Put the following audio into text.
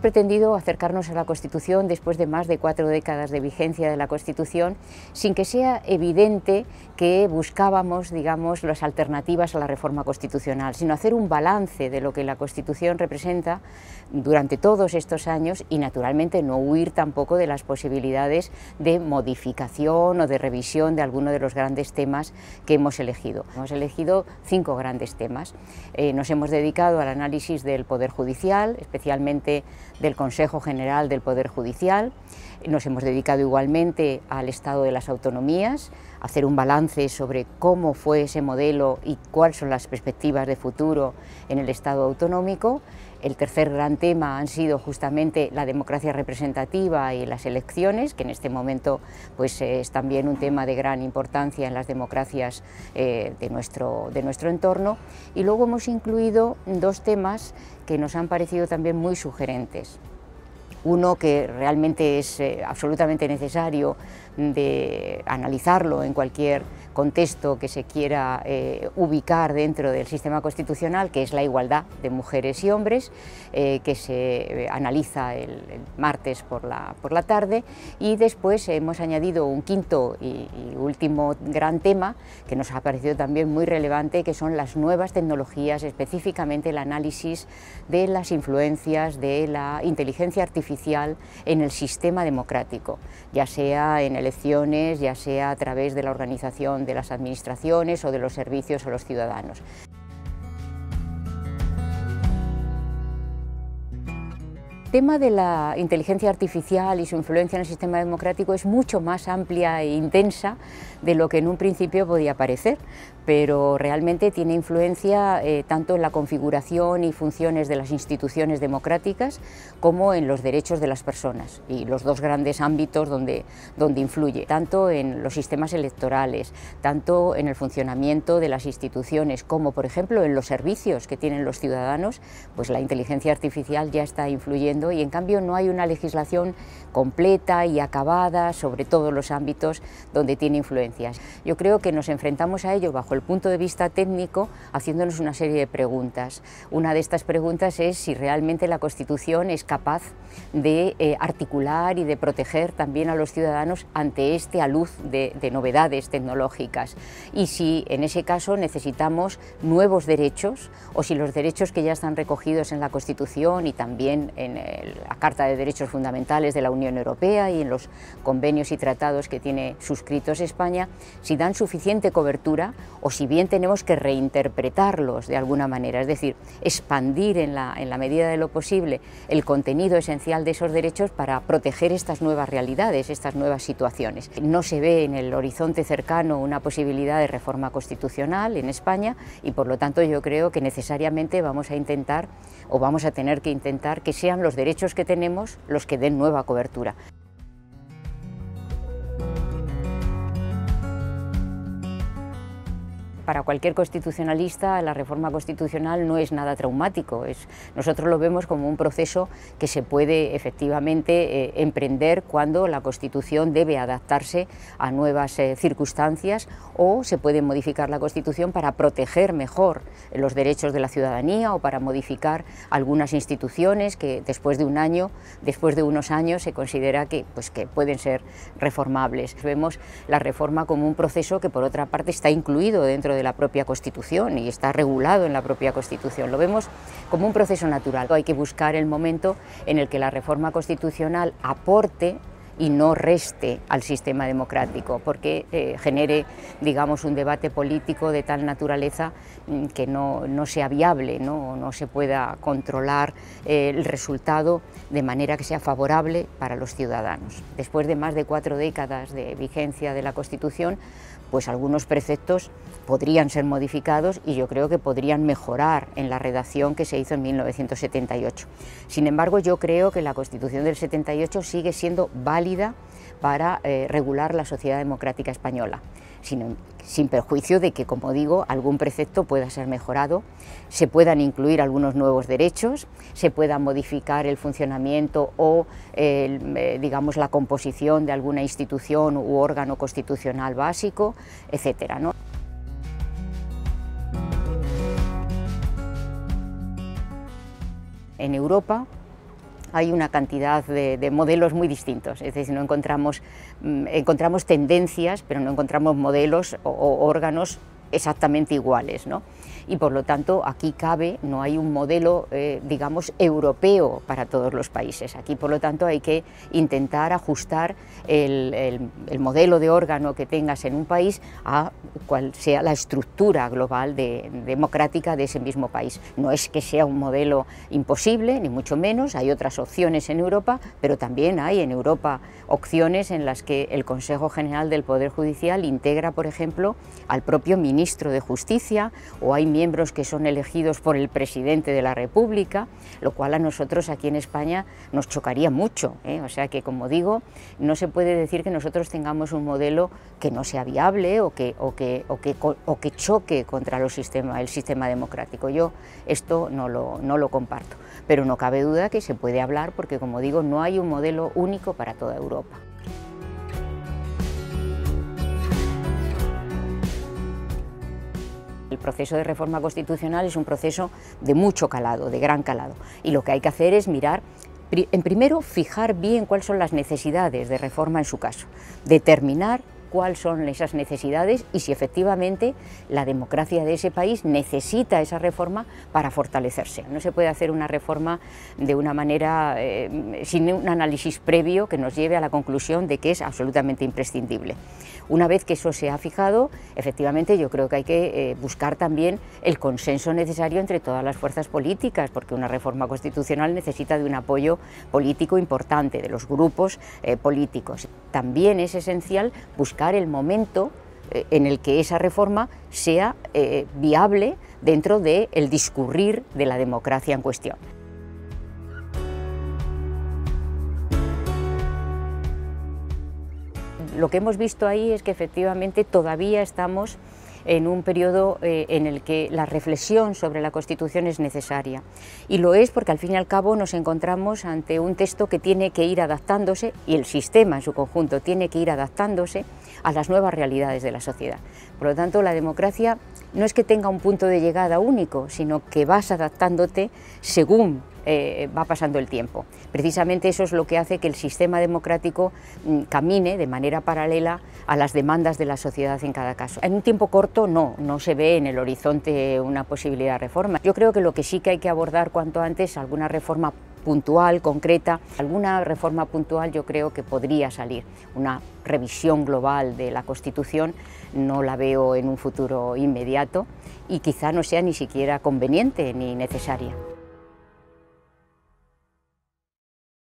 pretendido acercarnos a la Constitución después de más de cuatro décadas de vigencia de la Constitución, sin que sea evidente que buscábamos, digamos, las alternativas a la reforma constitucional, sino hacer un balance de lo que la Constitución representa durante todos estos años y, naturalmente, no huir tampoco de las posibilidades de modificación o de revisión de alguno de los grandes temas que hemos elegido. Hemos elegido cinco grandes temas. Eh, nos hemos dedicado al análisis del Poder Judicial, especialmente del Consejo General del Poder Judicial nos hemos dedicado igualmente al estado de las autonomías, hacer un balance sobre cómo fue ese modelo y cuáles son las perspectivas de futuro en el estado autonómico. El tercer gran tema han sido justamente la democracia representativa y las elecciones, que en este momento pues, eh, es también un tema de gran importancia en las democracias eh, de, nuestro, de nuestro entorno. Y luego hemos incluido dos temas que nos han parecido también muy sugerentes uno que realmente es eh, absolutamente necesario de analizarlo en cualquier contexto que se quiera eh, ubicar dentro del sistema constitucional, que es la igualdad de mujeres y hombres, eh, que se eh, analiza el, martes por la, por la tarde. Y después hemos añadido un quinto y, y último gran tema, que nos ha parecido también muy relevante, que son las nuevas tecnologías, específicamente el análisis de las influencias de la inteligencia artificial en el sistema democrático, ya sea en elecciones, ya sea a través de la organización de las administraciones o de los servicios a los ciudadanos. tema de la inteligencia artificial y su influencia en el sistema democrático es mucho más amplia e intensa de lo que en un principio podía parecer, pero realmente tiene influencia eh, tanto en la configuración y funciones de las instituciones democráticas como en los derechos de las personas y los dos grandes ámbitos donde, donde influye, tanto en los sistemas electorales, tanto en el funcionamiento de las instituciones como por ejemplo en los servicios que tienen los ciudadanos, pues la inteligencia artificial ya está influyendo y en cambio no hay una legislación completa y acabada sobre todos los ámbitos donde tiene influencias. Yo creo que nos enfrentamos a ello bajo el punto de vista técnico haciéndonos una serie de preguntas. Una de estas preguntas es si realmente la Constitución es capaz de eh, articular y de proteger también a los ciudadanos ante este aluz de, novedades tecnológicas y si en ese caso necesitamos nuevos derechos o si los derechos que ya están recogidos en la Constitución y también en, la Carta de Derechos Fundamentales de la Unión Europea y en los convenios y tratados que tiene suscritos España, si dan suficiente cobertura o si bien tenemos que reinterpretarlos de alguna manera, es decir, expandir en la, en la medida de lo posible el contenido esencial de esos derechos para proteger estas nuevas realidades, estas nuevas situaciones. No se ve en el horizonte cercano una posibilidad de reforma constitucional en España y por lo tanto yo creo que necesariamente vamos a intentar o vamos a tener que intentar que sean los derechos que tenemos los que den nueva cobertura. para cualquier constitucionalista la reforma constitucional no es nada traumático. Es, nosotros lo vemos como un proceso que se puede efectivamente eh, emprender cuando la Constitución debe adaptarse a nuevas eh, circunstancias o se puede modificar la Constitución para proteger mejor los derechos de la ciudadanía o para modificar algunas instituciones que después de un año, después de unos años se considera que, pues, que pueden ser reformables. Vemos la reforma como un proceso que por otra parte está incluido dentro de de la propia Constitución y está regulado en la propia Constitución. Lo vemos como un proceso natural. Hay que buscar el momento en el que la reforma constitucional aporte y no reste al sistema democrático, porque eh, genere, digamos, un debate político de tal naturaleza mm, que no, sea viable, ¿no? no se pueda controlar eh, el resultado de manera que sea favorable para los ciudadanos. Después de más de cuatro décadas de vigencia de la Constitución, pues algunos preceptos podrían ser modificados y yo creo que podrían mejorar en la redacción que se hizo en 1978. Sin embargo, yo creo que la Constitución del 78 sigue siendo válida para eh, regular la sociedad democrática española sin, sin perjuicio de que, como digo, algún precepto pueda ser mejorado, se puedan incluir algunos nuevos derechos, se pueda modificar el funcionamiento o, eh, digamos, la composición de alguna institución u órgano constitucional básico, etcétera. En Europa hay una cantidad de, modelos muy distintos, es decir, no encontramos, mm, encontramos tendencias, pero no encontramos modelos o órganos exactamente iguales. Y por lo tanto aquí cabe, no hay un modelo, eh, digamos, europeo para todos los países. Aquí por lo tanto hay que intentar ajustar el, modelo de órgano que tengas en un país a cual sea la estructura global democrática de ese mismo país. No es que sea un modelo imposible, ni mucho menos, hay otras opciones en Europa, pero también hay en Europa opciones en las que el Consejo General del Poder Judicial integra, por ejemplo, al propio ministro ministro de Justicia o hay miembros que son elegidos por el presidente de la República, lo cual a nosotros aquí en España nos chocaría mucho. ¿eh? O sea que, como digo, no se puede decir que nosotros tengamos un modelo que no sea viable o que, o que, o que, choque contra los el sistema democrático. Yo esto no lo, no lo comparto, pero no cabe duda que se puede hablar porque, como digo, no hay un modelo único para toda Europa. proceso de reforma constitucional es un proceso de mucho calado, de gran calado, y lo que hay que hacer es mirar en primero, fijar bien cuáles son las necesidades de reforma en su caso, determinar cuáles son esas necesidades y si efectivamente la democracia de ese país necesita esa reforma para fortalecerse. No se puede hacer una reforma de una manera eh, sin un análisis previo que nos lleve a la conclusión de que es absolutamente imprescindible. Una vez que eso se ha fijado, efectivamente yo creo que hay que eh, buscar también el consenso necesario entre todas las fuerzas políticas, porque una reforma constitucional necesita de un apoyo político importante de los grupos eh, políticos. También es esencial buscar el momento eh, en el que esa reforma sea eh, viable dentro del el discurrir de la democracia en cuestión. Lo que hemos visto ahí es que efectivamente todavía estamos en un periodo eh, en el que la reflexión sobre la Constitución es necesaria. Y lo es porque al fin y al cabo nos encontramos ante un texto que tiene que ir adaptándose y el sistema en su conjunto tiene que ir adaptándose a las nuevas realidades de la sociedad. Por lo tanto, la democracia no es que tenga un punto de llegada único, sino que vas adaptándote según eh, va pasando el tiempo. Precisamente eso es lo que hace que el sistema democrático mm, camine de manera paralela a las demandas de la sociedad en cada caso. En un tiempo corto no, no se ve en el horizonte una posibilidad de reforma. Yo creo que lo que sí que hay que abordar cuanto antes alguna reforma puntual, concreta, alguna reforma puntual yo creo que podría salir. Una revisión global de la Constitución no la veo en un futuro inmediato y quizá no sea ni siquiera conveniente ni necesaria.